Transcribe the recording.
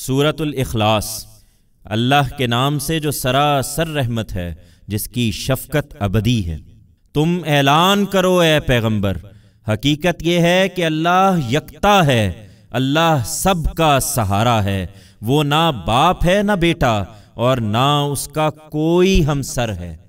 सूरत अखलास अल्लाह के नाम से जो सरासर रहमत है जिसकी शफकत अबदी है तुम ऐलान करो ए पैगंबर हकीकत यह है कि अल्लाह यकता है अल्लाह सब का सहारा है वो ना बाप है ना बेटा और ना उसका कोई हमसर है